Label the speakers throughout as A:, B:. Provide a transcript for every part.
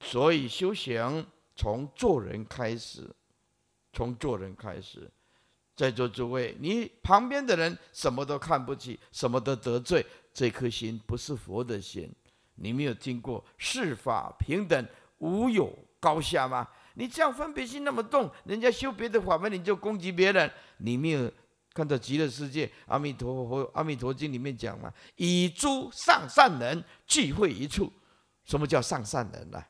A: 所以修行从做人开始，从做人开始。在座诸位，你旁边的人什么都看不起，什么都得罪，这颗心不是佛的心。你没有听过世法平等，无有高下吗？你这样分别心那么重，人家修别的法门，你就攻击别人。你没有看到极乐世界《阿弥陀佛》《阿弥陀经》里面讲吗？以诸上善人聚会一处，什么叫上善人呢？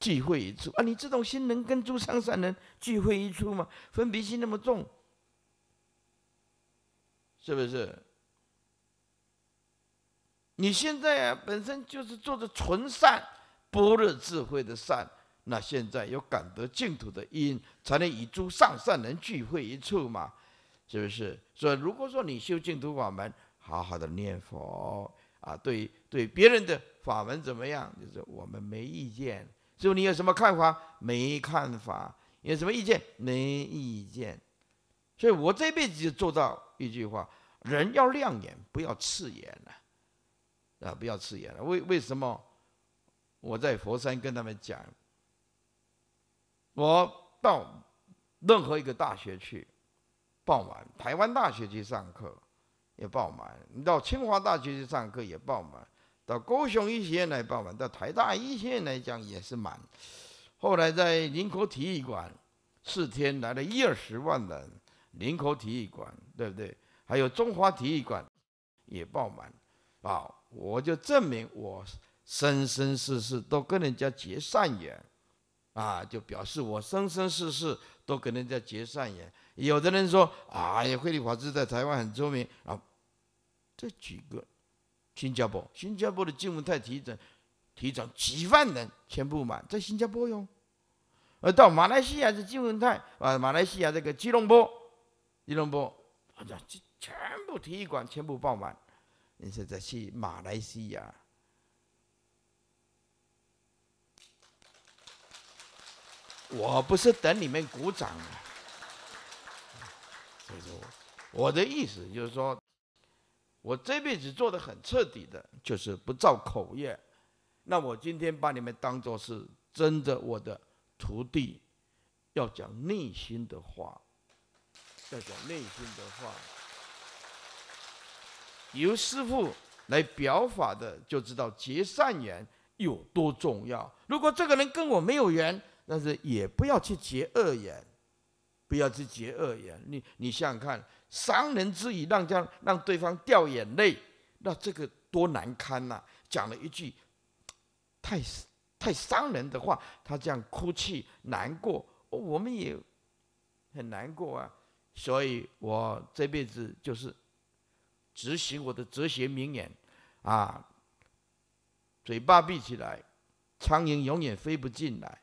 A: 聚会一处啊！你这种心能跟诸上善人聚会一处吗？分别心那么重，是不是？你现在啊，本身就是做的纯善、般若智慧的善，那现在有感得净土的因，才能与诸上善人聚会一处嘛？是不是？所以，如果说你修净土法门，好好的念佛啊，对对别人的法门怎么样？就是我们没意见。就你有什么看法？没看法。有什么意见？没意见。所以，我这辈子就做到一句话：人要亮眼，不要刺眼了。啊，不要刺眼了。为为什么？我在佛山跟他们讲，我到任何一个大学去，爆满。台湾大学去上课也爆满。你到清华大学去上课也爆满。到高雄医学院来报满，到台大医学院来讲也是满。后来在林口体育馆，四天来了一二十万人。林口体育馆对不对？还有中华体育馆也爆满。啊，我就证明我生生世世都跟人家结善缘，啊，就表示我生生世世都跟人家结善缘。有的人说，哎呀，慧理法师在台湾很出名啊，这举个。新加坡，新加坡的金文泰体育提体育场几万人全部满，在新加坡哟，而到马来西亚的金文泰啊，马来西亚这个吉隆坡，吉隆坡，全部体育馆全部爆满，你说在去马来西亚，我不是等你们鼓掌啊，所以说，我的意思就是说。我这辈子做的很彻底的，就是不造口业。那我今天把你们当做是真的我的徒弟，要讲内心的话，要讲内心的话。由师父来表法的，就知道结善缘有多重要。如果这个人跟我没有缘，但是也不要去结恶缘，不要去结恶缘。你你想想看。伤人之语，让家让对方掉眼泪，那这个多难堪呐！讲了一句太太伤人的话，他这样哭泣难过，我们也很难过啊。所以我这辈子就是执行我的哲学名言啊，嘴巴闭起来，苍蝇永远飞不进来。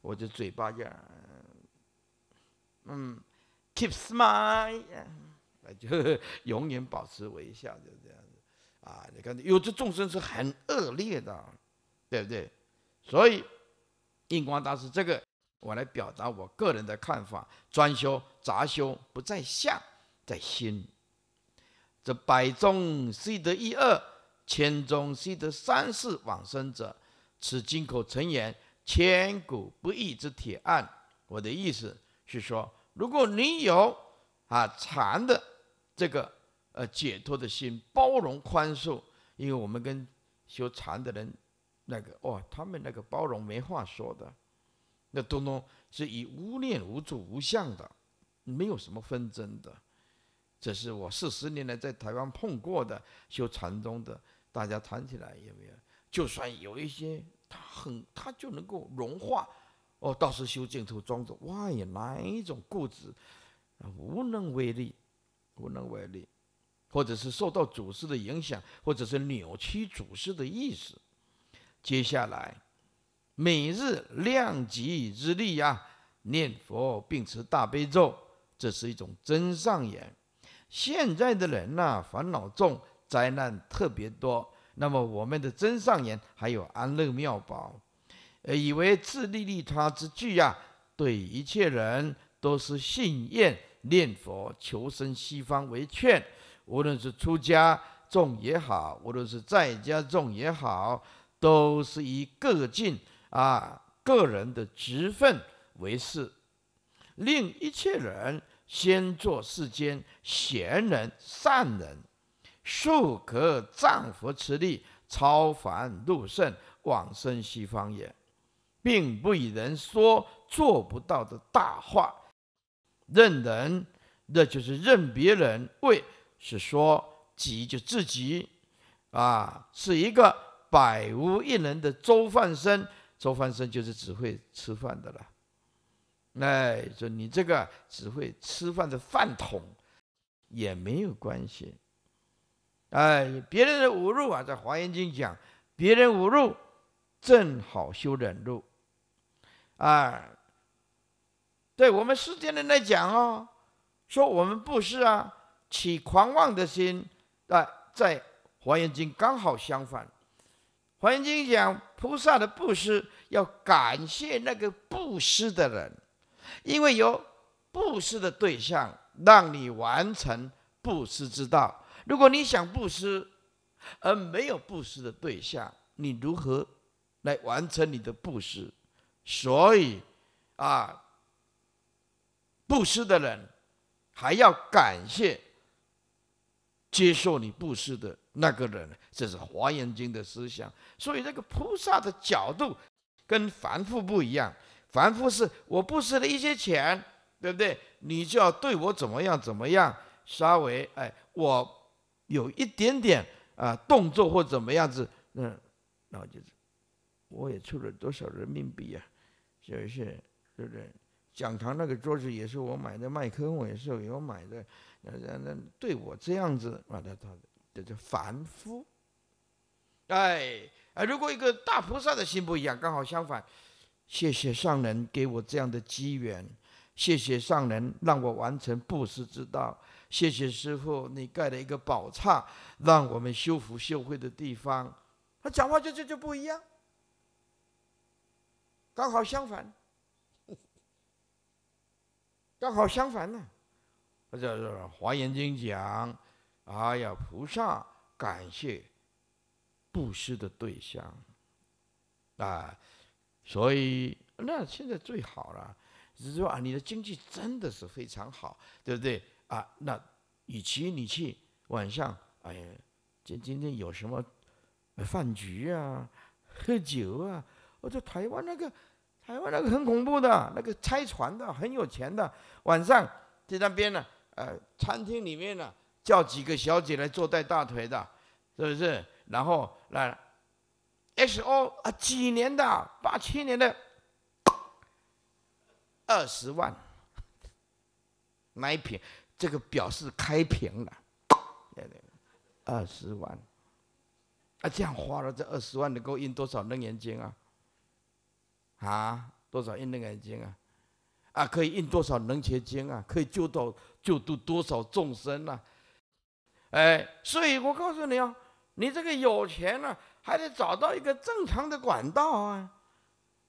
A: 我的嘴巴呀，嗯。keep smile，就永远保持微笑，就这样子。啊，你看，有的众生是很恶劣的，对不对？所以印光大师这个，我来表达我个人的看法：专修、杂修，不在相，在心。这百中悉得一二，千中悉得三世往生者，此经口成言千古不易之铁案。我的意思是说。如果你有啊禅的这个呃解脱的心，包容宽恕，因为我们跟修禅的人那个哦，他们那个包容没话说的，那东东是以无念无住无相的，没有什么纷争的，这是我四十年来在台湾碰过的修禅宗的，大家谈起来有没有？就算有一些，他很他就能够融化。哦，道士修净土庄着，哇，一哪一种固执，无能为力，无能为力，或者是受到主师的影响，或者是扭曲主师的意识，接下来每日量极之力呀，念佛并持大悲咒，这是一种真上言。现在的人呐，烦恼重，灾难特别多，那么我们的真上言还有安乐妙宝。以为自利利他之具啊，对一切人都是信愿念佛求生西方为劝。无论是出家众也好，无论是在家众也好，都是以各尽啊个人的职分为事，令一切人先做世间贤人善人，树可丈佛持力超凡入圣往生西方也。并不与人说做不到的大话，认人，那就是认别人为是说己就自己，啊，是一个百无一能的周范生，周范生就是只会吃饭的了，哎，说你这个只会吃饭的饭桶也没有关系，哎，别人的侮路啊，在华严经讲，别人侮路，正好修忍路。哎，对我们世间人来讲哦，说我们布施啊，起狂妄的心，啊，在《华严经》刚好相反，《华严经》讲菩萨的布施要感谢那个布施的人，因为有布施的对象，让你完成布施之道。如果你想布施，而没有布施的对象，你如何来完成你的布施？所以，啊，布施的人还要感谢接受你布施的那个人，这是《华严经》的思想。所以，这个菩萨的角度跟凡夫不一样。凡夫是，我布施了一些钱，对不对？你就要对我怎么样怎么样？稍微，哎，我有一点点啊动作或怎么样子，嗯，然后就是我也出了多少人民币呀？就是就是讲堂那个桌子也是我买的，麦克风也是我买的，那那那对我这样子，啊，他他这叫这凡夫，哎啊，如果一个大菩萨的心不一样，刚好相反。谢谢上人给我这样的机缘，谢谢上人让我完成布施之道，谢谢师傅你盖了一个宝刹，让我们修福修慧的地方。他讲话就就就不一样。刚好相反，刚好相反呢。那就是华严经讲：“啊呀，菩萨感谢布施的对象，啊，所以那现在最好了，就是说啊，你的经济真的是非常好，对不对？啊，那与其你去晚上，哎，呀，今今天有什么饭局啊，喝酒啊，我在台湾那个。”台湾那个很恐怖的，那个拆船的，很有钱的，晚上在那边呢，呃，餐厅里面呢，叫几个小姐来做带大腿的，是不是？然后来 S o 啊，几年的，八七年的，二十万，买瓶，这个表示开瓶了，二十万，啊，这样花了这二十万能够印多少楞眼睛啊？啊，多少印那个经啊？啊，可以印多少能切经啊？可以救到救度多少众生呐？哎，所以我告诉你啊，你这个有钱了，还得找到一个正常的管道啊，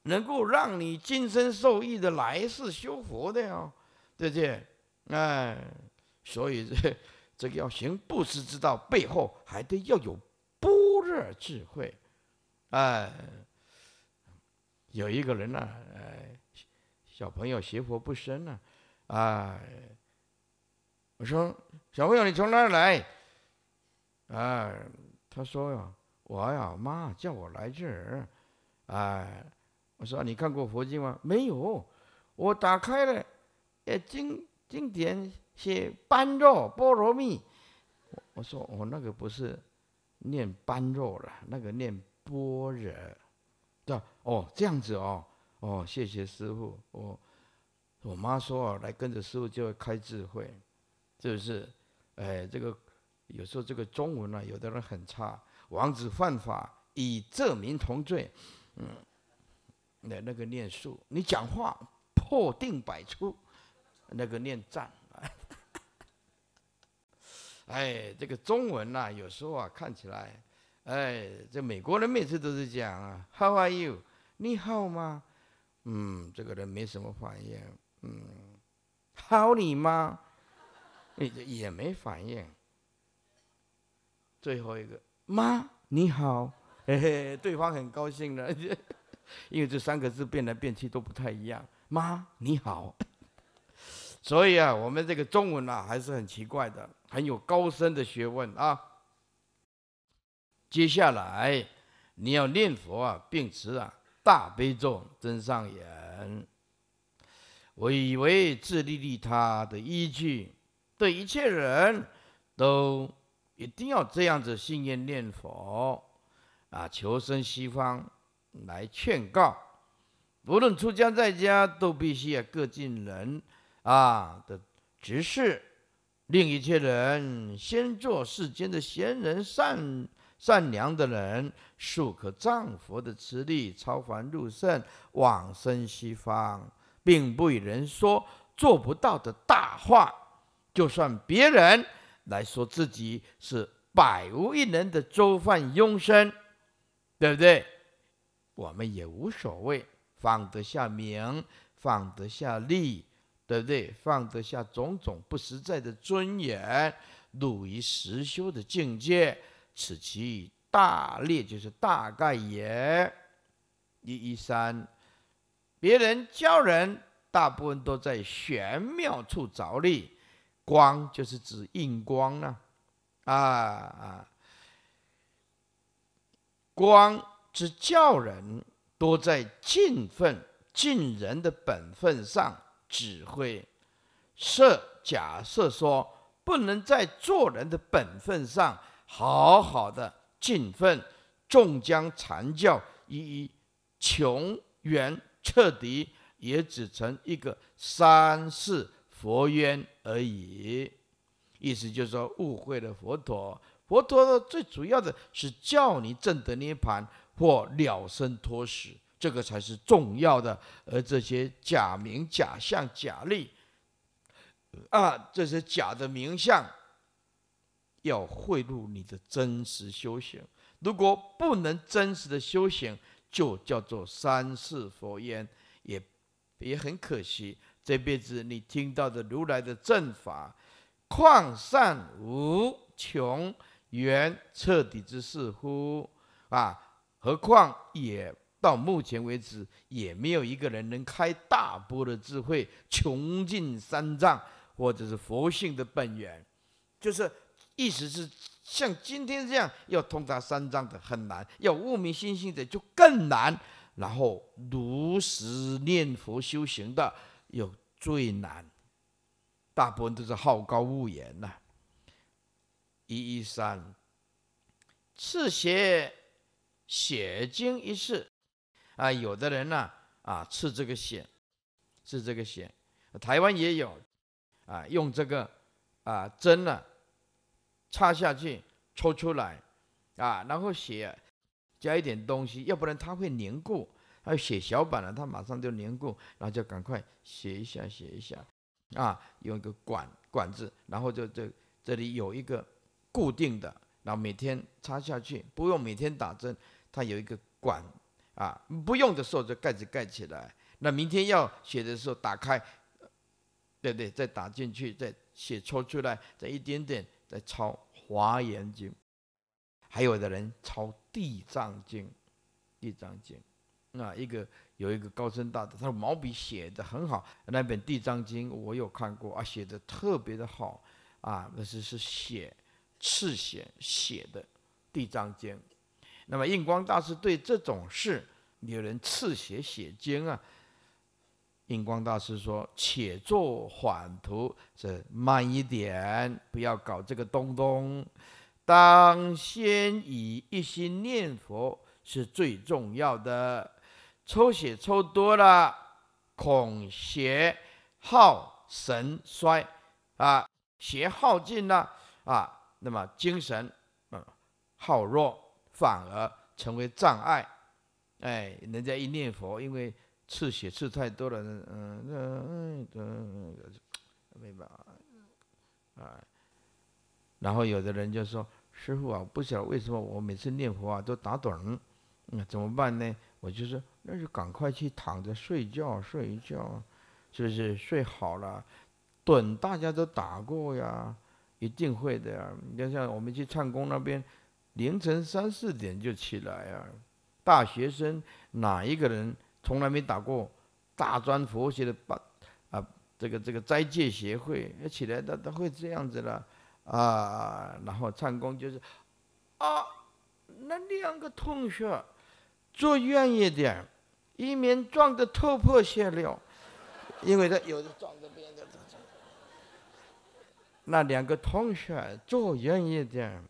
A: 能够让你今生受益的来世修佛的哟，对不对？哎，所以这 这个要行布施之道，背后还得要有般若智慧，哎。有一个人呢、呃，小朋友学佛不深呢、啊，我说小朋友你从哪儿来？啊，他说呀，我呀妈叫我来这儿，啊，我说你看过佛经吗？没有，我打开了《经经典》写般若波罗蜜，我我说我那个不是念般若了，那个念般若。哦，这样子哦，哦，谢谢师傅。我我妈说啊，来跟着师傅就会开智慧，是不是，哎，这个有时候这个中文呢，有的人很差。王子犯法，与庶民同罪。嗯，那那个念数，你讲话破定百出，那个念赞。哎，这个中文呢，有时候啊，看起来。哎，这美国人每次都是讲啊，How are you？你好吗？嗯，这个人没什么反应。嗯，好你吗？也也没反应。最后一个，妈你好，嘿嘿，对方很高兴了，因为这三个字变来变去都不太一样。妈你好，所以啊，我们这个中文啊还是很奇怪的，很有高深的学问啊。接下来你要念佛啊，并持啊大悲咒、真上缘。我以为自利利他的依据，对一切人都一定要这样子信念念佛啊，求生西方来劝告。无论出家在家，都必须要各尽人啊的职事，令一切人先做世间的贤人善。善良的人，数可丈佛的慈力，超凡入圣，往生西方，并不与人说做不到的大话。就算别人来说自己是百无一能的粥饭庸生，对不对？我们也无所谓，放得下名，放得下利，对不对？放得下种种不实在的尊严，入于实修的境界。此其大略，就是大概也一一三。别人教人，大部分都在玄妙处着力。光就是指硬光啊，啊啊！光之教人，多在尽分尽人的本分上指挥。设假设说，不能在做人的本分上。好好的敬奉众将禅教一一穷源彻底，也只成一个三世佛冤而已。意思就是说，误会了佛陀。佛陀的最主要的是叫你正得涅盘或了生脱死，这个才是重要的。而这些假名、假相、假力，啊，这些假的名相。要汇入你的真实修行，如果不能真实的修行，就叫做三世佛烟，也也很可惜。这辈子你听到的如来的正法，旷善无穷，缘彻底之似乎啊，何况也到目前为止，也没有一个人能开大波的智慧，穷尽三藏或者是佛性的本源，就是。意思是像今天这样要通达三藏的很难，要悟明心性的就更难，然后如实念佛修行的又最难。大部分都是好高骛远呐。一一三，赤血血精一事啊，有的人呢啊赤这个血，赤这个血，台湾也有啊，用这个啊针呢。插下去，抽出来，啊，然后血加一点东西，要不然它会凝固，还有血小板了，它马上就凝固，然后就赶快写一下，写一下，啊，用一个管管子，然后就这这里有一个固定的，然后每天插下去，不用每天打针，它有一个管，啊，不用的时候就盖子盖起来，那明天要写的时候打开，对对，再打进去，再血抽出来，再一点点。在抄《华严经》，还有的人抄《地藏经》。地藏经，那一个有一个高僧大德，他的毛笔写的很好。那本《地藏经》我有看过啊，写的特别的好。啊，那是是写刺写写的《地藏经》。那么印光大师对这种事，有人刺写写经啊。印光大师说：“且做缓图，这慢一点，不要搞这个东东。当先以一心念佛是最重要的。抽血抽多了，恐邪耗神衰啊，邪耗尽了啊，那么精神嗯耗弱，反而成为障碍。哎，人家一念佛，因为。”刺血刺太多了，嗯嗯嗯，没办法啊。然后有的人就说：“师傅啊，不晓得为什么我每次念佛啊都打盹，那怎么办呢？”我就说：“那就赶快去躺着睡觉，睡一觉，是不是睡好了？盹大家都打过呀，一定会的呀。你就像我们去唱功那边，凌晨三四点就起来啊，大学生哪一个人？”从来没打过大专佛学的把啊，这个这个斋戒协会起来，的，他会这样子了啊。然后唱功就是啊，那两个同学坐远一点，以免撞得头破血流。因为他有的撞得别的，那两个同学坐远一点，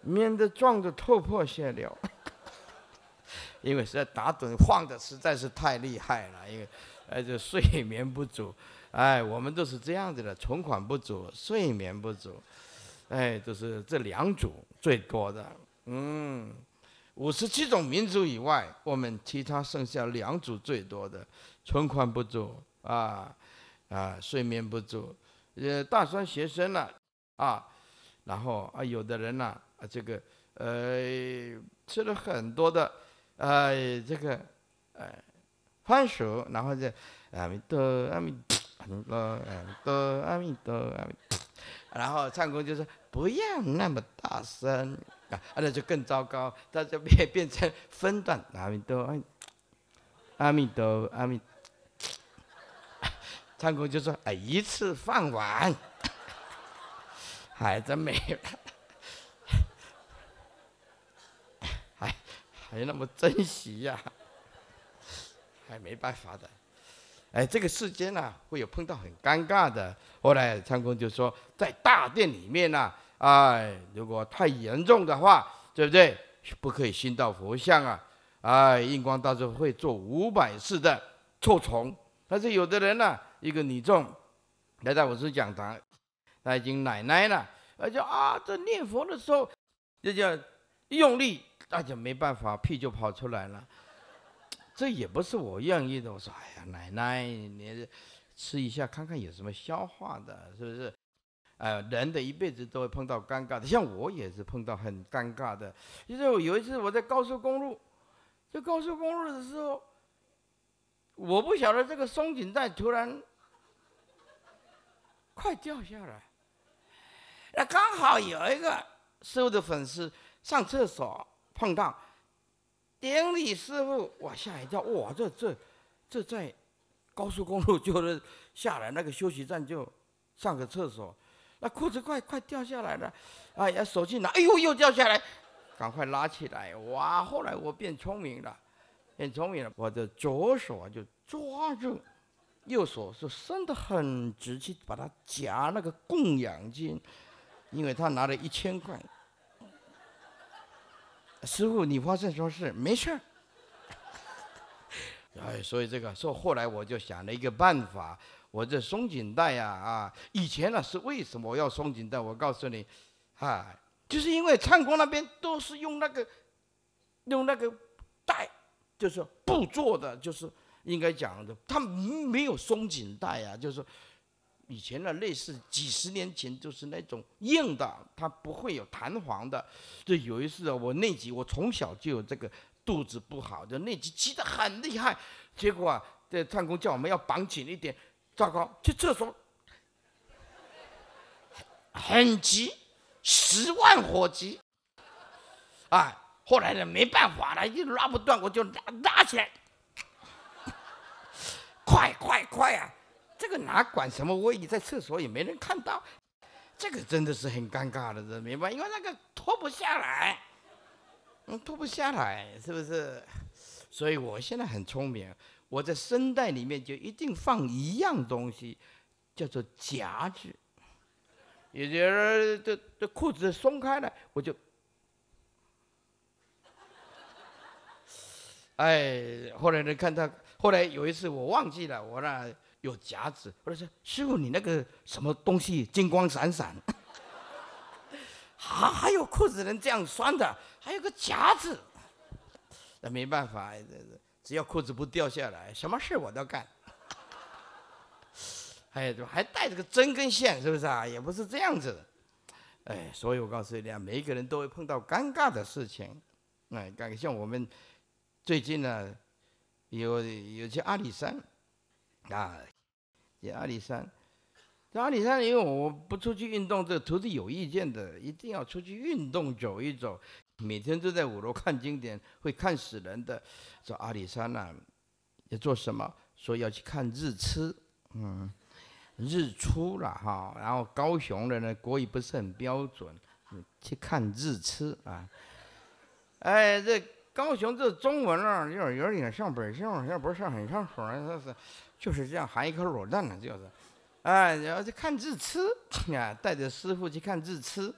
A: 免得撞得头破血流。因为实在打盹晃的实在是太厉害了，因为，哎，且睡眠不足，哎，我们都是这样子的，存款不足，睡眠不足，哎，都是这两组最多的，嗯，五十七种民族以外，我们其他剩下两组最多的，存款不足啊，啊，睡眠不足，呃，大专学生了啊，然后啊，有的人呢，啊，这个呃，吃了很多的。哎，这个，哎，番手，然后就阿弥陀，阿弥，阿弥陀，阿弥陀，阿弥陀，然后唱功就说不要那么大声，啊，那就更糟糕，他就变变成分段阿弥陀，阿弥陀，阿弥。唱功就说哎一次放完，孩子没了。还那么珍惜呀？还 没办法的。哎，这个世间呢，会有碰到很尴尬的。后来，苍公就说，在大殿里面呢，哎，如果太严重的话，对不对？不可以熏到佛像啊！哎，印光大师会做五百次的臭虫。但是有的人呢，一个女众来到我这讲堂，他已经奶奶了，而且啊，在念佛的时候，这叫用力。那就没办法，屁就跑出来了。这也不是我愿意的。我说：“哎呀，奶奶，你吃一下看看有什么消化的，是不是？”呃，人的一辈子都会碰到尴尬的，像我也是碰到很尴尬的。就是有一次我在高速公路，在高速公路的时候，我不晓得这个松紧带突然快掉下来，那刚好有一个收的粉丝上厕所。碰到顶礼师傅，我吓一跳，哇，这这，这在高速公路 就是下来那个休息站就上个厕所，那裤子快快掉下来了，哎呀，手机拿，哎呦，又掉下来，赶快拉起来，哇，后来我变聪明了，变聪明了，我的左手啊就抓住，右手是伸得很直去把它夹那个供养金，因为他拿了一千块。师傅，你发生什么事？没事儿。哎，所以这个，说后来我就想了一个办法，我这松紧带呀，啊，以前呢是为什么要松紧带？我告诉你，啊，就是因为唱功那边都是用那个，用那个带，就是布做的，就是应该讲的，他没有松紧带呀，就是。以前的类似几十年前就是那种硬的，它不会有弹簧的。就有一次啊，我内急，我从小就有这个肚子不好，就内急急得很厉害。结果啊，这唱功叫我们要绑紧一点，糟糕，就这时候很急，十万火急啊！后来呢，没办法了，一拉不断，我就拉起来，快快快啊！这个哪管什么卫衣，在厕所也没人看到，这个真的是很尴尬的，这明白？因为那个脱不下来，嗯，脱不下来，是不是？所以我现在很聪明，我在声带里面就一定放一样东西，叫做夹子，也就是这这裤子松开了，我就，哎，后来人看他，后来有一次我忘记了，我那。有夹子，或者是师傅，你那个什么东西金光闪闪，还还有裤子能这样拴的，还有个夹子，那没办法，这只要裤子不掉下来，什么事我都干。哎，就还带着个针跟线，是不是啊？也不是这样子的，哎，所以我告诉你啊，每一个人都会碰到尴尬的事情。哎，像我们最近呢，有有些阿里山，啊。这阿里山，在阿里山，因为我不出去运动，这徒弟有意见的，一定要出去运动走一走。每天都在五楼看经典，会看死人的。说阿里山呐，要做什么？说要去看日出，嗯，日出了哈。然后高雄的呢，国语不是很标准，去看日出啊。哎，这高雄这中文啊，有点有点像本性，像不是很像说，那是。就是这样含一颗裸蛋呢，就是，哎，然后去看日吃，啊，带着师傅去看日吃，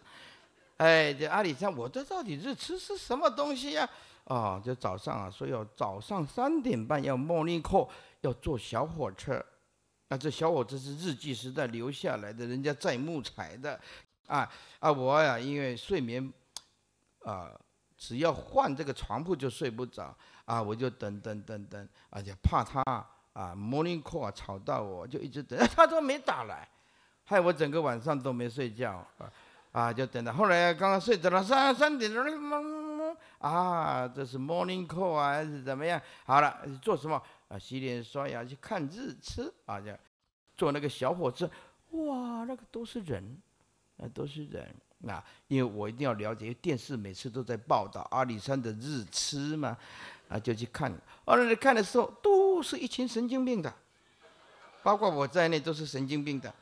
A: 哎，这阿里山，我这到底日吃是什么东西呀？哦，就早上啊，说要早上三点半要莫 l l 要坐小火车，啊，这小火车是日记时代留下来的，人家载木材的，啊，啊，我呀，因为睡眠，啊，只要换这个床铺就睡不着，啊，我就等等等等，而且怕他。啊，morning call 啊，吵到我就一直等，他都没打来，害我整个晚上都没睡觉，啊，就等到后来刚刚睡着了三三点钟，嗡嗡啊，这是 morning call 啊，还是怎么样？好了，做什么？啊，洗脸、刷牙，去看日吃啊，就做那个小火车，哇，那个都是人，那都是人啊，因为我一定要了解电视每次都在报道阿里山的日吃嘛，啊，就去看。后来看的时候都。都是一群神经病的，包括我在内都是神经病的。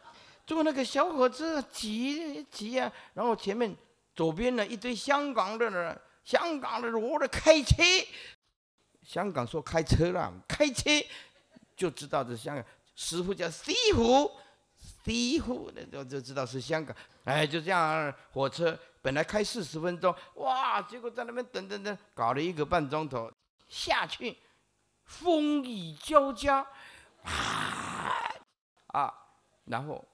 A: 坐那个小伙子急急呀，然后前面左边呢一堆香港的人，香港的我的开车，香港说开车了，开车就知道是香港。师傅叫西湖，西湖那就就知道是香港。哎，就这样，火车本来开四十分钟，哇，结果在那边等等等，搞了一个半钟头下去。风雨交加，啊啊，然后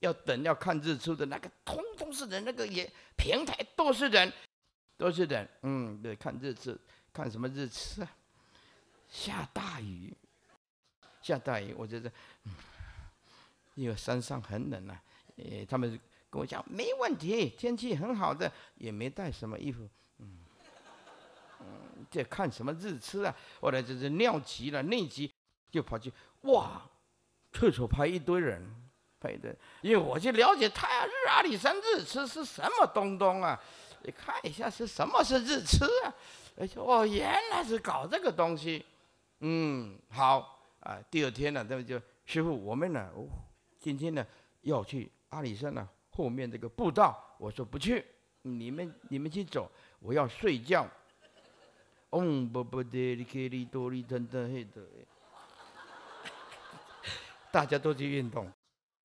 A: 要等要看日出的那个，通通是人，那个也平台都是人，都是人，嗯，对，看日出，看什么日出啊？下大雨，下大雨，我觉得，因为山上很冷啊，诶，他们跟我讲没问题，天气很好的，也没带什么衣服。在看什么日出啊？后来就是尿急了、内急，就跑去哇，厕所排一堆人，排一因为我去了解太阳日阿里山日出是什么东东啊？你看一下是什么是日出啊？哎，哦，原来是搞这个东西。嗯，好啊。第二天呢，他们就师傅，我们呢，今天呢要去阿里山呢后面这个步道。我说不去，你们你们去走，我要睡觉。嗯，不不的，你看你多力腾腾嘿的，大家都去运动。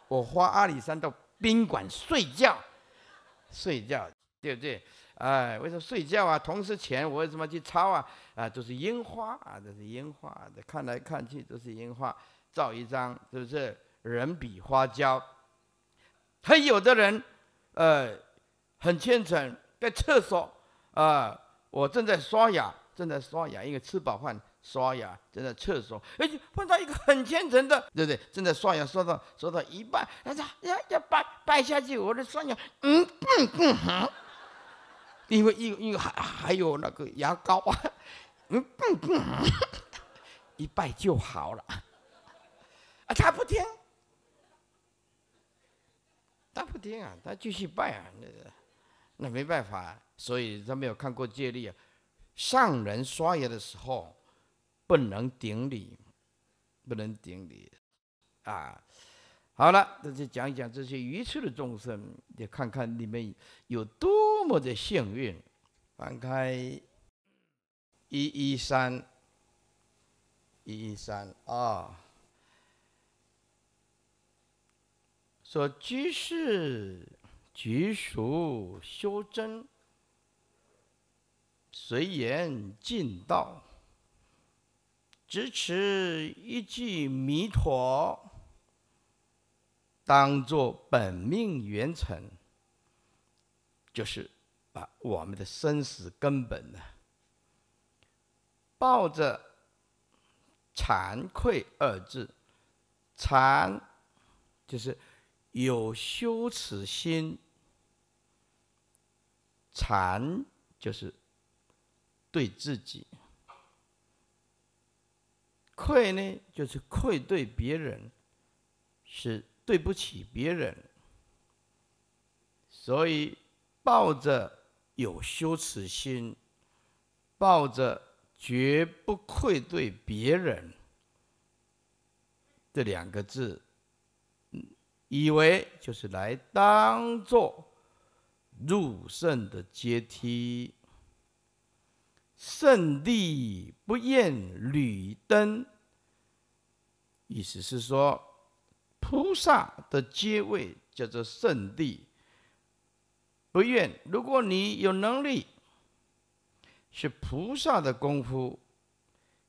A: 我花阿里山到宾馆睡觉，睡觉对不对？哎，为什么睡觉啊？同时，钱我为什么去抄啊？啊，都是烟花啊，都是烟花，看来看去都是烟花，照一张是不是？人比花娇。还有的人呃很虔诚，在厕所啊，我正在刷牙。正在刷牙，一个吃饱饭刷牙，正在厕所，哎，碰到一个很虔诚的，对不对？正在刷牙，刷到刷到一半，他说：“呀要拜拜下去，我的刷牙。”嗯嗯嗯哼，因为因为还还有那个牙膏，啊，嗯嗯嗯，一拜就好了。啊，他不听，他不听啊，他继续拜啊，那个那没办法，所以他没有看过戒律啊。上人刷牙的时候，不能顶礼，不能顶礼，啊！好了，那就讲一讲这些愚痴的众生，你看看你们有多么的幸运。翻开一一三一一三二，说居士、举俗修真。随缘尽道，只持一句弥陀，当作本命元辰，就是把我们的生死根本呢，抱着惭愧二字，惭就是有羞耻心，惭就是。对自己愧呢，就是愧对别人，是对不起别人。所以抱着有羞耻心，抱着绝不愧对别人这两个字，以为就是来当做入圣的阶梯。圣地不厌屡登，意思是说，菩萨的阶位叫做圣地，不愿。如果你有能力学菩萨的功夫，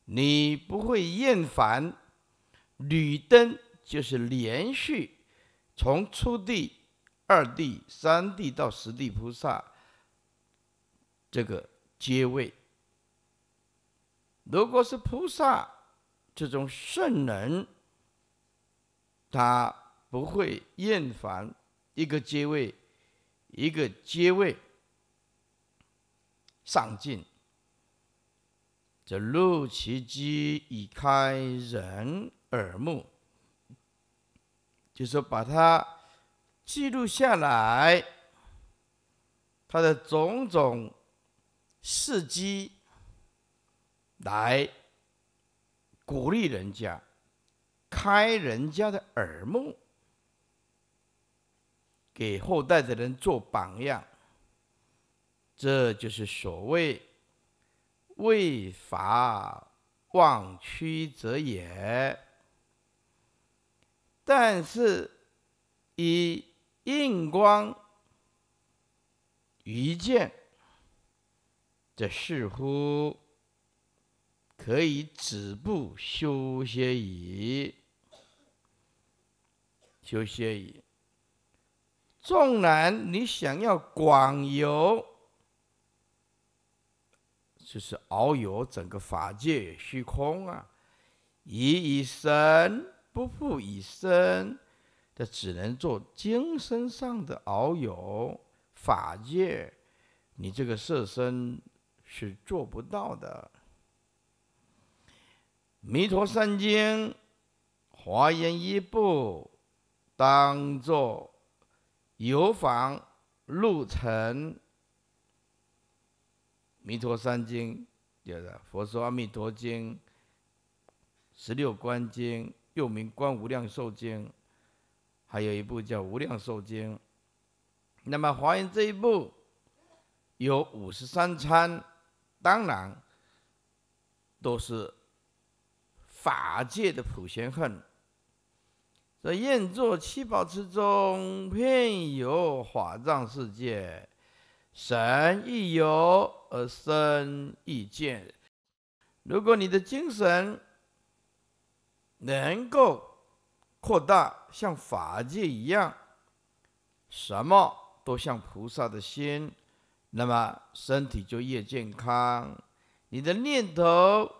A: 你不会厌烦。屡登就是连续从初地、二地、三地到十地菩萨这个阶位。如果是菩萨这种圣人，他不会厌烦一个阶位一个阶位上进，这录其机已开人耳目，就说把它记录下来，他的种种事迹。来鼓励人家，开人家的耳目，给后代的人做榜样。这就是所谓“为法忘屈则也”。但是以印光愚见，这似乎。可以止步修习矣，修习矣。纵然你想要广游，就是遨游整个法界虚空啊，以以身不负以身，这只能做精神上的遨游。法界，你这个色身是做不到的。弥陀三经、华严一部，当作有房入城。弥陀三经，佛说《阿弥陀经》、《十六观经》，又名《观无量寿经》，还有一部叫《无量寿经》。那么华严这一部有五十三参，当然都是。法界的普贤恨，在愿做七宝池中遍游法藏世界神亦游而身亦见。如果你的精神能够扩大，像法界一样，什么都像菩萨的心，那么身体就越健康，你的念头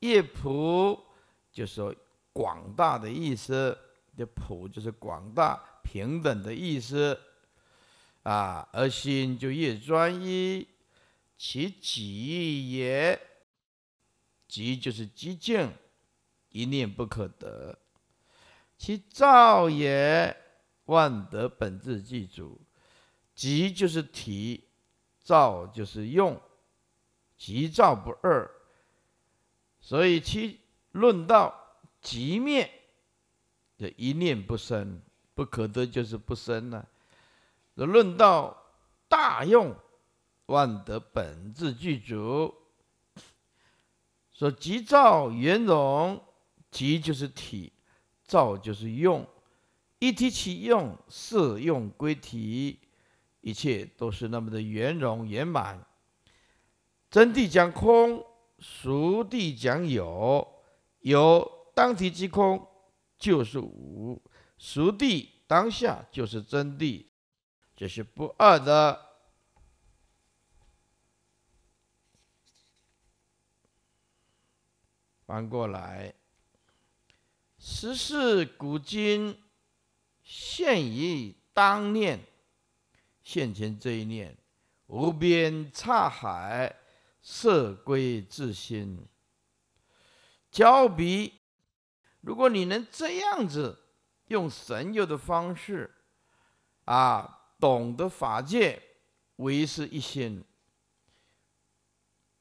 A: 越普。就说广大的意思，就普就是广大平等的意思，啊，而心就越专一，其极也，极就是极静，一念不可得，其照也，万德本质具足，急就是体，照就是用，急造不二，所以其。论道即灭，这一念不生，不可得就是不生呢。论道大用，万德本质具足。说即照圆融，即就是体，照就是用。一体起用，色用归体，一切都是那么的圆融圆满。真谛讲空，俗地讲有。有当体即空，就是无；熟地当下就是真谛，这是不二的。翻过来，十四古今，现于当念；现前这一念，无边刹海，色归自心。交笔。如果你能这样子用神游的方式，啊，懂得法界，为是一心。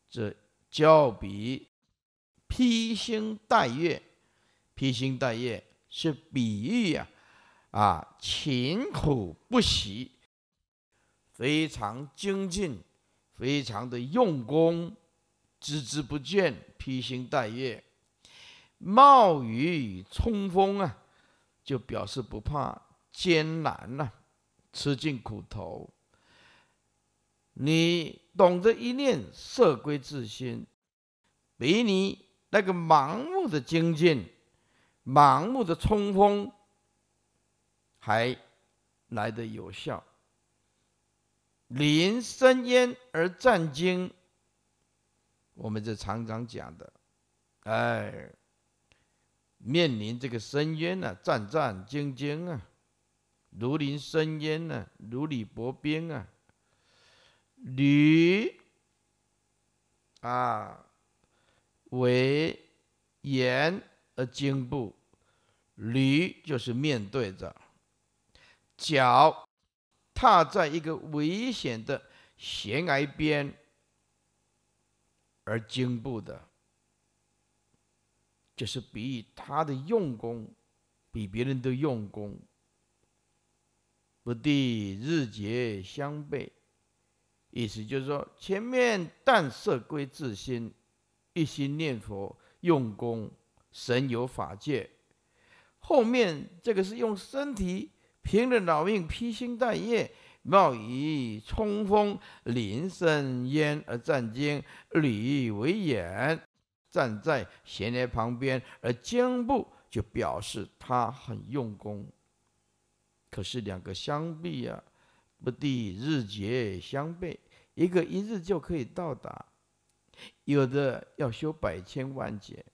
A: 这交比披星戴月，披星戴月是比喻呀，啊，勤苦不息，非常精进，非常的用功，孜孜不倦，披星戴月。冒雨冲锋啊，就表示不怕艰难了，吃尽苦头。你懂得一念色归自心，比你那个盲目的精进、盲目的冲锋还来得有效。临深渊而战惊，我们这常常讲的，哎。面临这个深渊呢，战战兢兢啊，如临深渊呢，如履薄冰啊。驴啊，为岩而惊步，驴就是面对着脚踏在一个危险的悬崖边而惊步的。就是比喻他的用功，比别人都用功，不的日节相悖，意思就是说，前面淡色归自心，一心念佛用功，神有法界；后面这个是用身体，凭着老命披星戴月、冒雨冲锋、临深烟而战兢，履危言。站在贤列旁边，而肩部就表示他很用功。可是两个相比啊，不第日节相背，一个一日就可以到达，有的要修百千万劫。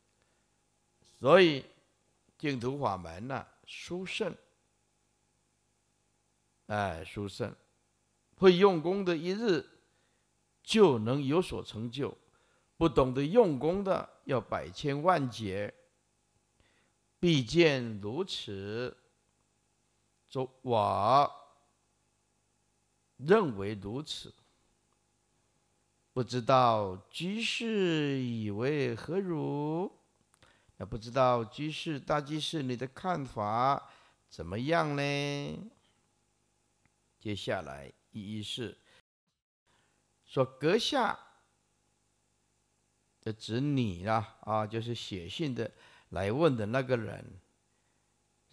A: 所以净土法门呢，殊胜，哎，殊胜，会用功的一日就能有所成就，不懂得用功的。要百千万劫，必见如此。我认为如此，不知道居士以为何如？那不知道居士、大居士，你的看法怎么样呢？接下来，一是说阁下。就指你啦，啊，就是写信的来问的那个人，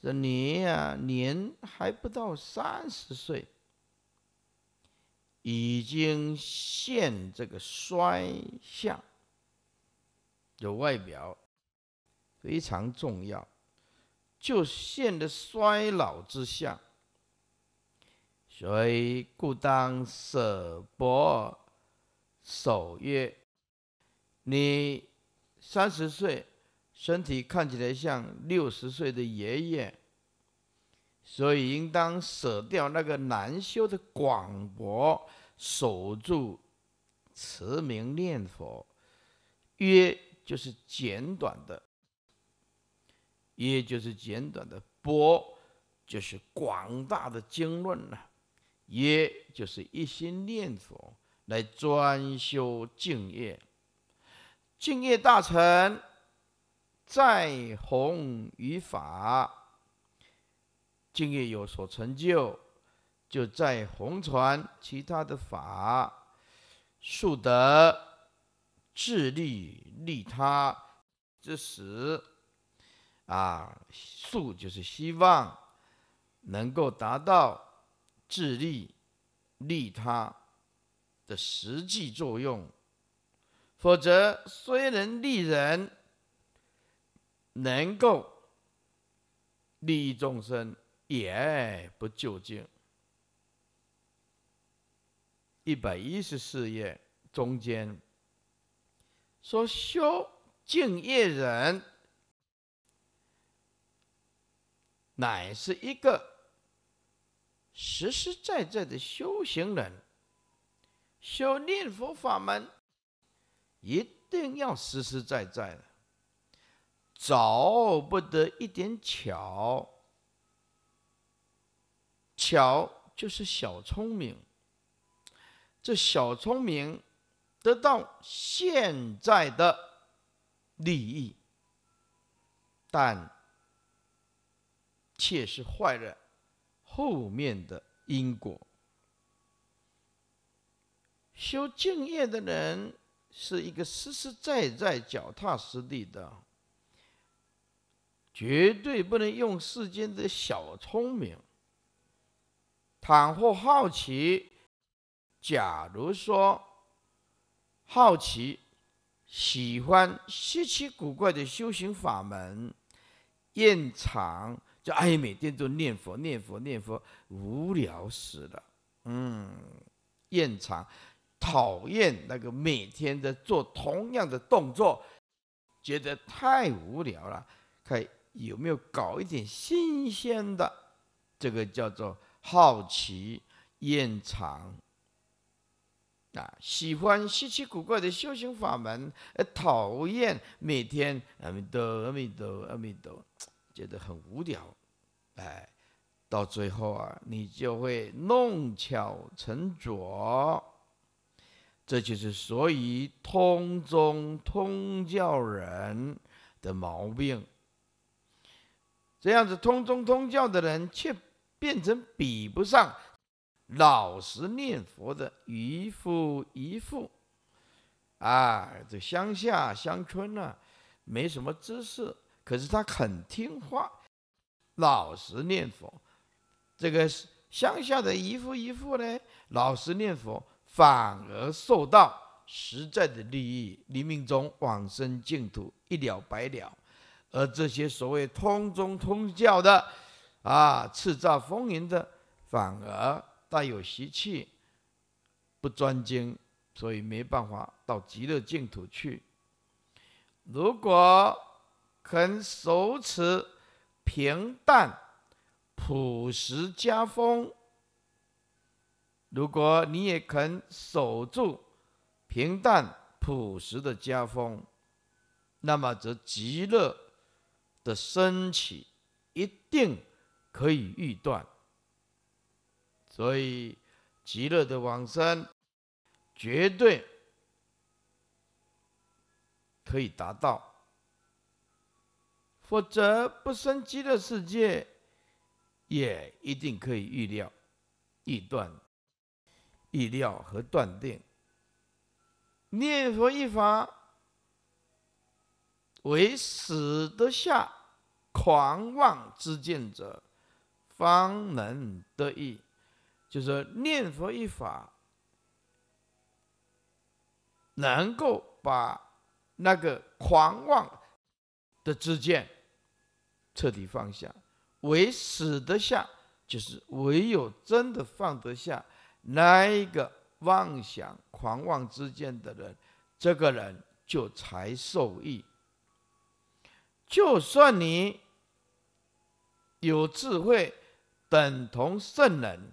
A: 说你呀，年还不到三十岁，已经现这个衰相。有外表非常重要，就现的衰老之相，所以故当舍薄守约。你三十岁，身体看起来像六十岁的爷爷，所以应当舍掉那个难修的广博，守住持名念佛。约就是简短的，约就是简短的，波就是广大的经论呢。约就是一心念佛来专修净业。敬业大臣在弘于法，敬业有所成就，就在弘传其他的法，树德、智利、利他之时，啊，树就是希望，能够达到智利、利他的实际作用。否则，虽能利人，能够利益众生，也不究竟。一百一十四页中间说，修净业人乃是一个实实在在的修行人，修念佛法门。一定要实实在在的，找不得一点巧。巧就是小聪明。这小聪明得到现在的利益，但却是坏了后面的因果。修敬业的人。是一个实实在在、脚踏实地的，绝对不能用世间的小聪明。倘或好奇，假如说好奇喜欢稀奇古怪的修行法门，厌长，就哎每天都念佛、念佛、念佛，无聊死了。嗯，厌长。讨厌那个每天在做同样的动作，觉得太无聊了。看有没有搞一点新鲜的，这个叫做好奇厌长啊，喜欢稀奇古怪的修行法门，而讨厌每天阿弥陀阿弥陀阿弥陀，觉得很无聊。哎，到最后啊，你就会弄巧成拙。这就是所以通宗通教人的毛病。这样子通宗通教的人，却变成比不上老实念佛的渔夫渔妇。哎，这乡下乡村呢，没什么知识，可是他很听话，老实念佛。这个乡下的渔夫渔妇呢，老实念佛。反而受到实在的利益，黎明中往生净土，一了百了；而这些所谓通宗通教的，啊，叱咤风云的，反而带有习气，不专精，所以没办法到极乐净土去。如果肯守持平淡、朴实家风。如果你也肯守住平淡朴实的家风，那么则极乐的升起一定可以预断。所以，极乐的往生绝对可以达到；否则不生极乐世界，也一定可以预料、预断。意料和断定，念佛一法，唯使得下狂妄之见者，方能得意。就是念佛一法，能够把那个狂妄的自见彻底放下。唯使得下，就是唯有真的放得下。那一个妄想、狂妄之见的人，这个人就才受益。就算你有智慧，等同圣人，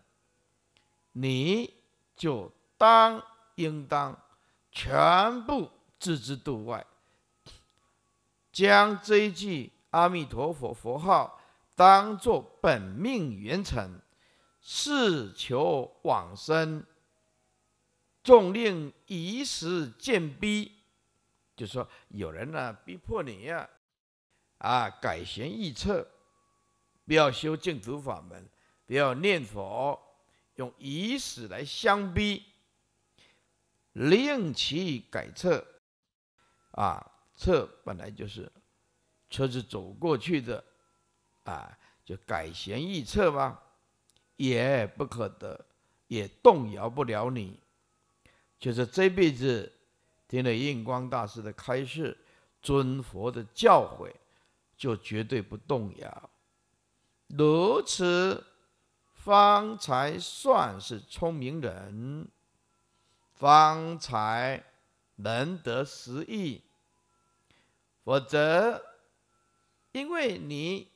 A: 你就当应当全部置之度外，将这一句阿弥陀佛佛号当作本命元辰。是求往生，纵令以死见逼，就说有人呢逼迫你呀，啊改弦易辙，不要修净土法门，不要念佛，用以死来相逼，令其改辙。啊，辙本来就是车子走过去的，啊，就改弦易辙嘛。也不可得，也动摇不了你。就是这辈子听了印光大师的开示，尊佛的教诲，就绝对不动摇。如此，方才算是聪明人，方才能得实意。否则，因为你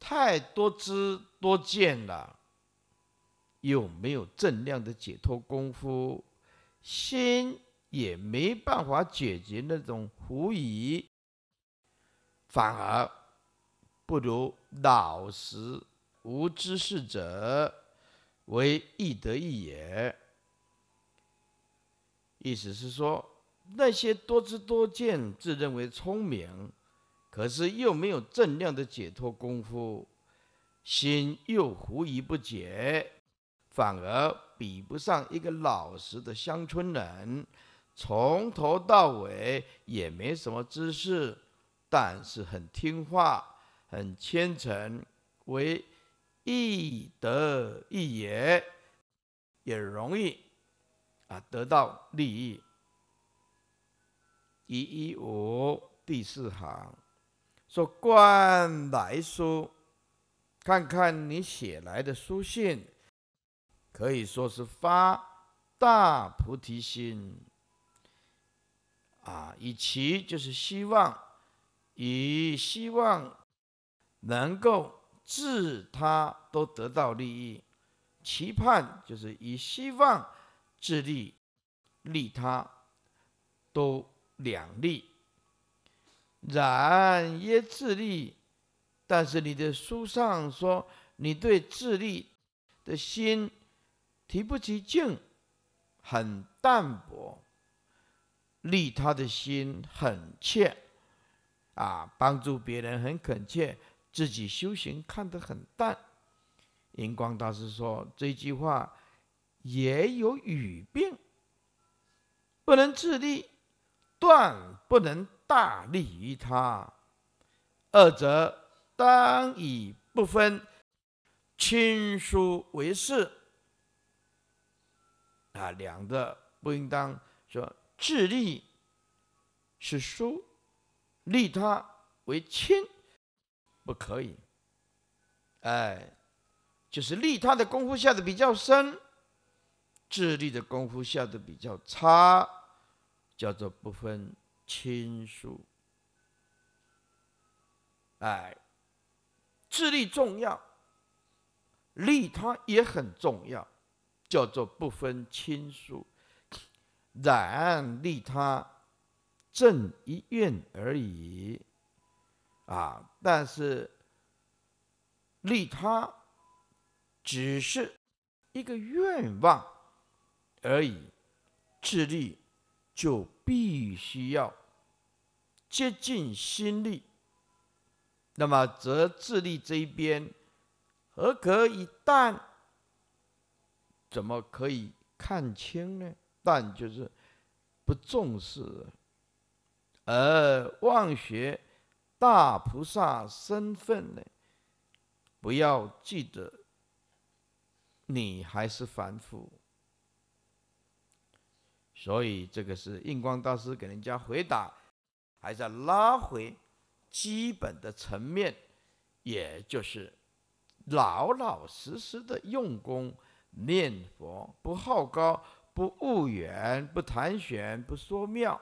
A: 太多知多见了。又没有正量的解脱功夫，心也没办法解决那种狐疑，反而不如老实无知是者为易得易也。意思是说，那些多知多见、自认为聪明，可是又没有正量的解脱功夫，心又狐疑不解。反而比不上一个老实的乡村人，从头到尾也没什么知识，但是很听话、很虔诚，为一德一也，也容易啊得到利益。一一五第四行，说冠来书，看看你写来的书信。可以说是发大菩提心，啊，以其就是希望，以希望能够自他都得到利益，期盼就是以希望自利利他都两利，然也自利，但是你的书上说你对自利的心。提不起劲，很淡薄，利他的心很切，啊，帮助别人很恳切，自己修行看得很淡。银光大师说这句话也有语病，不能自立，断不能大利于他，二者当以不分亲疏为事。啊，两个不应当说，智力是疏，利他为亲，不可以。哎，就是利他的功夫下的比较深，智力的功夫下的比较差，叫做不分亲疏。哎，智力重要，利他也很重要。叫做不分亲疏，然利他，正一愿而已，啊！但是，利他，只是一个愿望而已，智利就必须要竭尽心力，那么则智利这一边，何可以但？怎么可以看清呢？但就是不重视，而忘学大菩萨身份呢？不要记得你还是凡夫。所以这个是印光大师给人家回答，还是要拉回基本的层面，也就是老老实实的用功。念佛不好高，不务远，不谈玄，不说妙。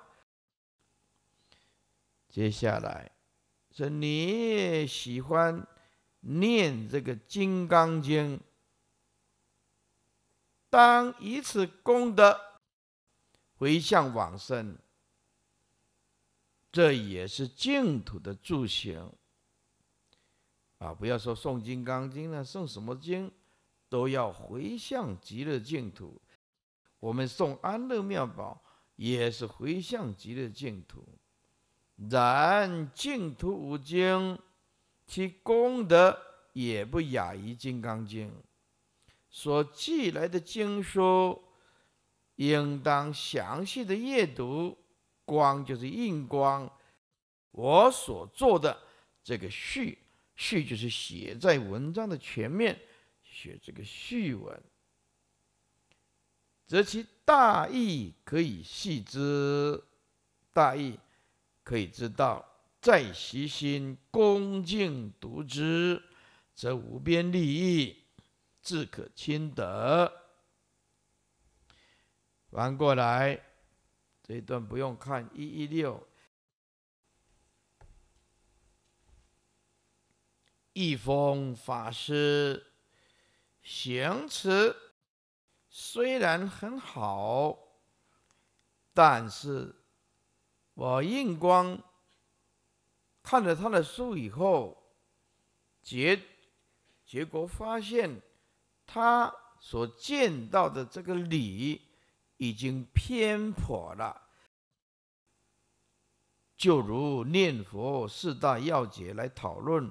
A: 接下来，说你喜欢念这个《金刚经》，当以此功德回向往生，这也是净土的助行。啊，不要说诵《金刚经》了，诵什么经？都要回向极乐净土，我们送安乐妙宝也是回向极乐净土。然净土五经其功德也不亚于《金刚经》，所寄来的经书应当详细的阅读。光就是印光，我所做的这个序，序就是写在文章的前面。学这个序文，则其大意可以细之；大意可以知道，在其心恭敬读之，则无边利益自可亲得。翻过来，这一段不用看一一六。一封法师。行持虽然很好，但是我印光看了他的书以后，结结果发现他所见到的这个理已经偏颇了。就如念佛四大要节来讨论，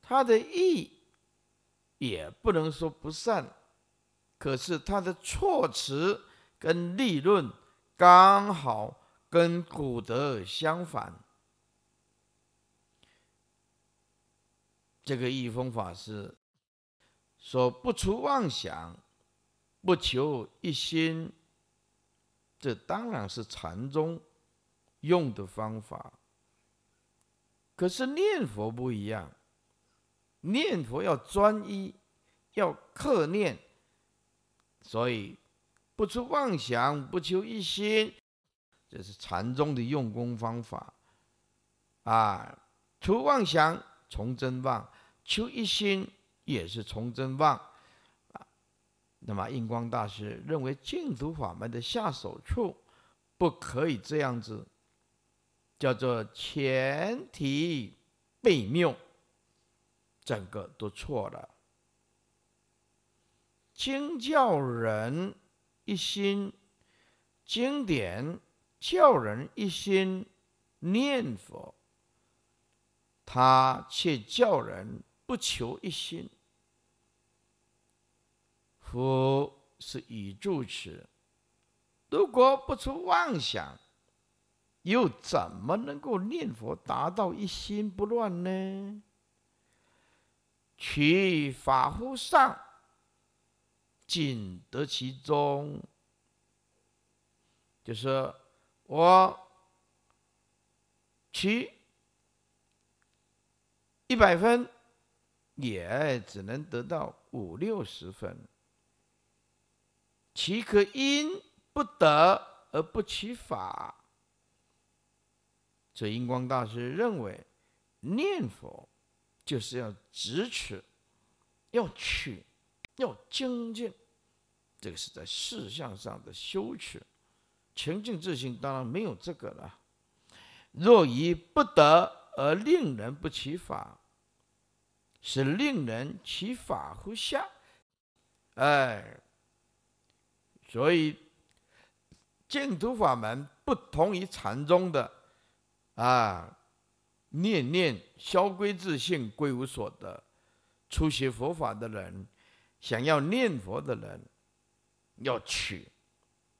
A: 他的意。也不能说不善，可是他的措辞跟立论刚好跟古德相反。这个易峰法师说不出妄想，不求一心，这当然是禅宗用的方法。可是念佛不一样。念佛要专一，要克念，所以不出妄想，不求一心，这是禅宗的用功方法啊。除妄想从真妄，求一心也是从真妄啊。那么印光大师认为净土法门的下手处，不可以这样子，叫做前提背谬。整个都错了。经教人一心，经典教人一心念佛，他却教人不求一心。佛是语住词，如果不出妄想，又怎么能够念佛达到一心不乱呢？取法乎上，仅得其中。就是我取一百分，也只能得到五六十分。岂可因不得而不取法？这印光大师认为，念佛。就是要直取，要取，要精进，这个是在事项上的修取。清净自信当然没有这个了。若以不得而令人不起法，是令人起法乎下？哎，所以净土法门不同于禅宗的，啊。念念消归自性，归无所得。初学佛法的人，想要念佛的人，要取，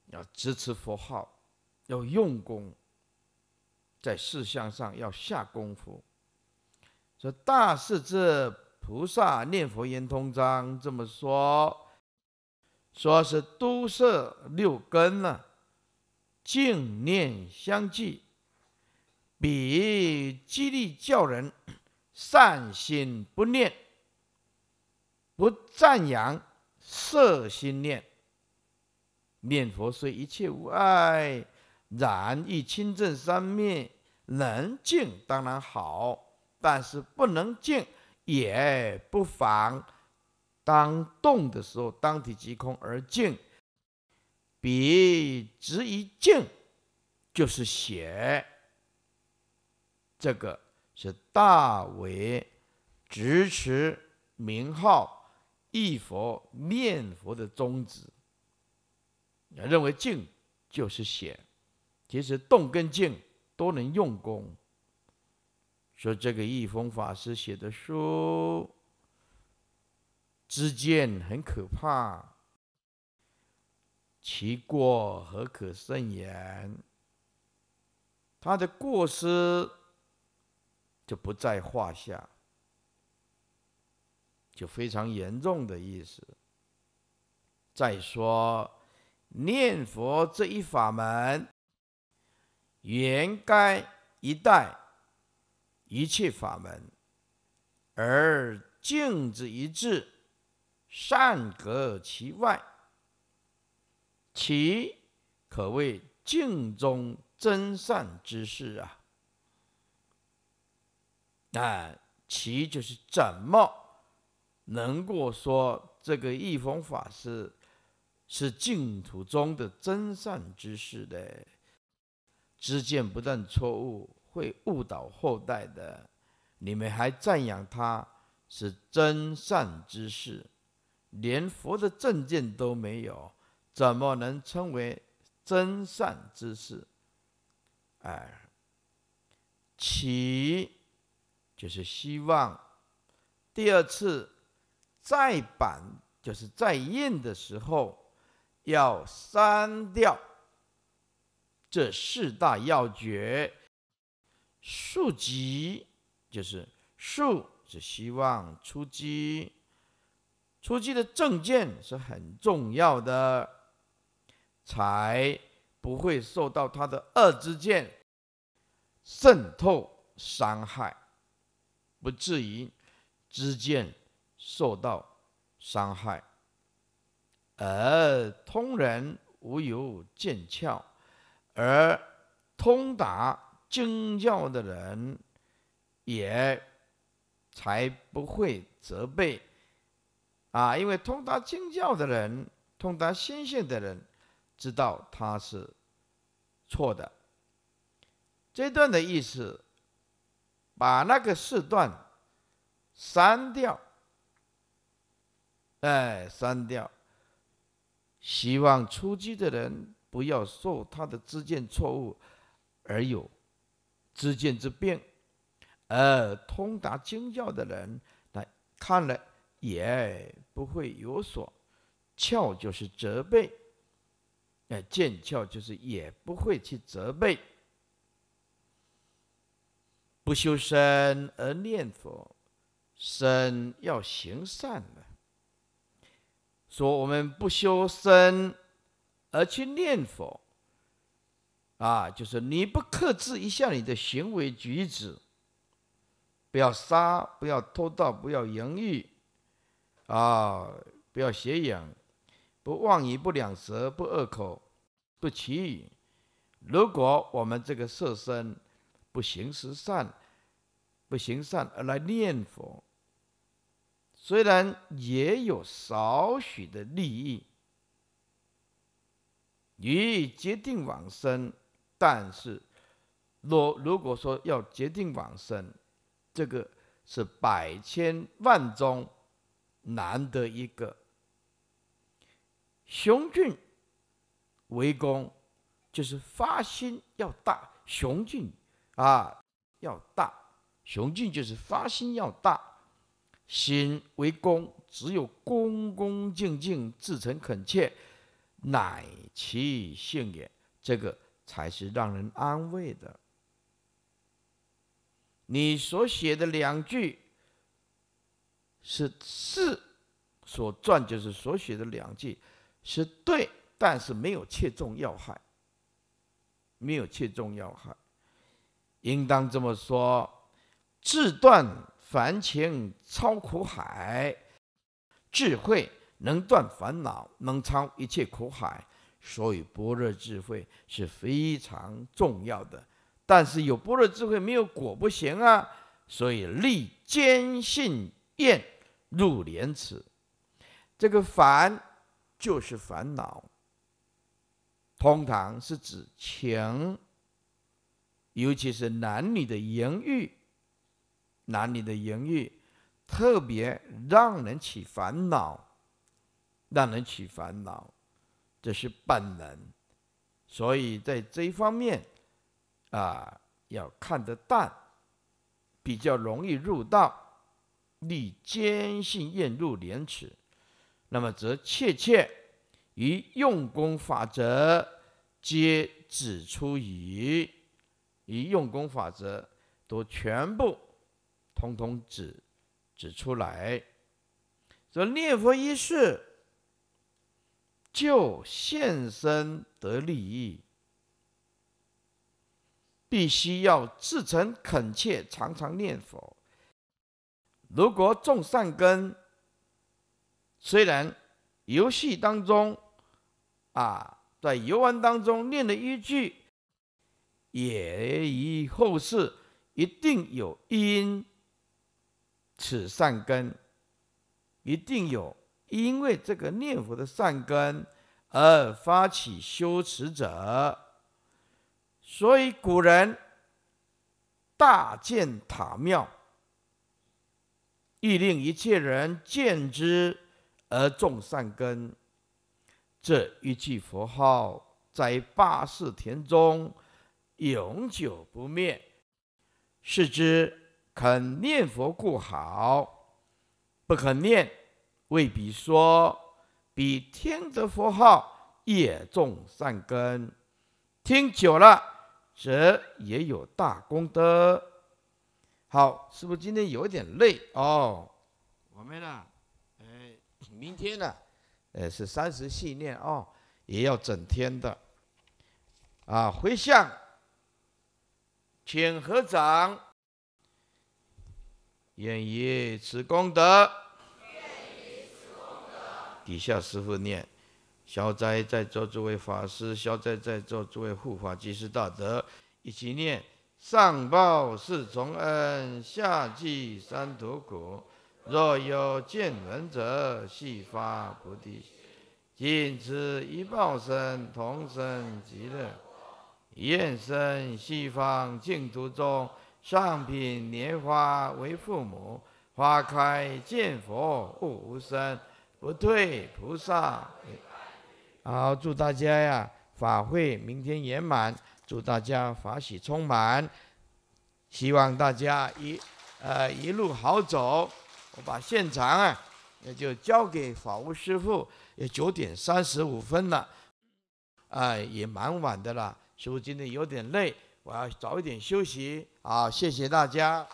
A: 要支持佛号，要用功，在事相上要下功夫。这《大势至菩萨念佛言通章》这么说，说是都摄六根呢，净念相继。比激励教人善心不念，不赞扬色心念。念佛虽一切无碍，然亦清净三昧，能静当然好，但是不能静，也不妨当动的时候，当体即空而静。比只一静，就是邪。这个是大为支持名号一佛念佛的宗旨，认为静就是险，其实动跟静都能用功。说这个易峰法师写的书之见很可怕，其过何可甚言？他的过失。就不在话下，就非常严重的意思。再说念佛这一法门，原该一代一切法门，而净之一致，善格其外，其可谓净中真善之事啊！哎，其就是怎么能够说这个易风法师是净土中的真善之士的知见不但错误，会误导后代的，你们还赞扬他是真善之士，连佛的正见都没有，怎么能称为真善之士？哎，其。就是希望第二次再版，就是再印的时候，要删掉这四大要诀。速级就是速，是希望出击，出击的证件是很重要的，才不会受到他的二支箭渗透伤害。不至于，之剑受到伤害，而通人无有见窍，而通达经教的人，也才不会责备，啊，因为通达经教的人、通达心性的人，知道他是错的。这段的意思。把那个时段删掉，哎，删掉。希望出击的人不要受他的知见错误而有知见之病，而通达经教的人，那看了也不会有所窍，就是责备。哎，见窍就是也不会去责备。不修身而念佛，身要行善了。说我们不修身，而去念佛。啊，就是你不克制一下你的行为举止，不要杀，不要偷盗，不要淫欲，啊，不要邪淫，不妄语，不两舌，不恶口，不绮语。如果我们这个色身，不行，实善不行善而来念佛，虽然也有少许的利益，你决定往生。但是，若如果说要决定往生，这个是百千万中难得一个。雄俊为公，就是发心要大，雄俊啊，要大雄峻，就是发心要大，心为公，只有恭恭敬敬、至诚恳切，乃其性也。这个才是让人安慰的。你所写的两句，是是所撰，就是所写的两句，是对，但是没有切中要害，没有切中要害。应当这么说：智断烦情超苦海，智慧能断烦恼，能超一切苦海，所以般若智慧是非常重要的。但是有般若智慧，没有果不行啊。所以立坚信愿入莲池，这个烦就是烦恼，通常是指情。尤其是男女的淫欲，男女的淫欲，特别让人起烦恼，让人起烦恼，这是本能。所以在这一方面，啊，要看得淡，比较容易入道。你坚信艳入廉耻，那么则切切于用功法则，皆指出于。以用功法则，都全部通通指指出来。说念佛一事，就现身得利益，必须要至诚恳切，常常念佛。如果种善根，虽然游戏当中，啊，在游玩当中念了一句。也于后世一定有因此善根，一定有因为这个念佛的善根而发起修持者，所以古人大建塔庙，欲令一切人见之而种善根。这一句佛号在八世田中。永久不灭，是之肯念佛故好；不肯念，未必说比天的佛号也种善根。听久了，则也有大功德。好，是不是今天有点累哦？我们呢？呃，明天呢？呃，是三十系念哦，也要整天的。啊，回向。请合掌，愿以此功德，愿以此功德，底下师父念：，消灾在座诸位法师，消灾在座诸位护法，积施大德，一起念：上报四重恩，下济三途苦。若有见闻者，悉发菩提，心，尽此一报身，同生极乐。愿生西方净土中，上品莲花为父母。花开见佛悟无生，不退菩萨。好，祝大家呀，法会明天圆满，祝大家法喜充满，希望大家一呃一路好走。我把现场啊，那就交给法务师傅。也九点三十五分了，啊，也蛮晚的了。师今天有点累，我要早一点休息。好，谢谢大家。